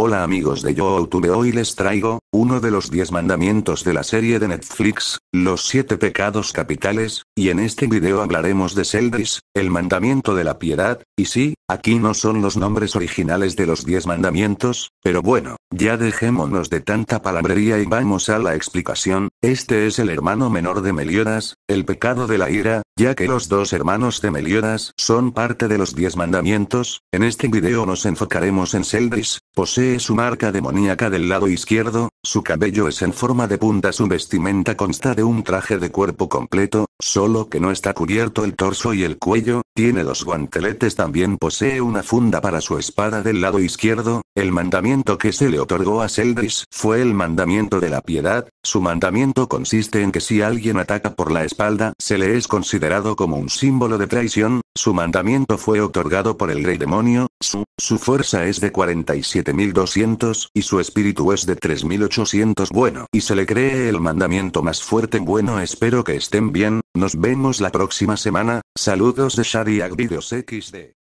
Hola amigos de YouTube hoy les traigo, uno de los 10 mandamientos de la serie de Netflix, los 7 pecados capitales, y en este video hablaremos de Seldris, el mandamiento de la piedad, y sí, Aquí no son los nombres originales de los diez mandamientos, pero bueno, ya dejémonos de tanta palabrería y vamos a la explicación, este es el hermano menor de Meliodas, el pecado de la ira, ya que los dos hermanos de Meliodas son parte de los diez mandamientos, en este video nos enfocaremos en Seldris, posee su marca demoníaca del lado izquierdo, su cabello es en forma de punta, su vestimenta consta de un traje de cuerpo completo, solo que no está cubierto el torso y el cuello, tiene los guanteletes también posee una funda para su espada del lado izquierdo, el mandamiento que se le otorgó a Seldris fue el mandamiento de la piedad, su mandamiento consiste en que si alguien ataca por la espalda se le es considerado como un símbolo de traición, su mandamiento fue otorgado por el rey demonio, su, su fuerza es de 47.200 y su espíritu es de 3.800 bueno y se le cree el mandamiento más fuerte bueno espero que estén bien, nos vemos la próxima semana, saludos de Shariag Videos XD.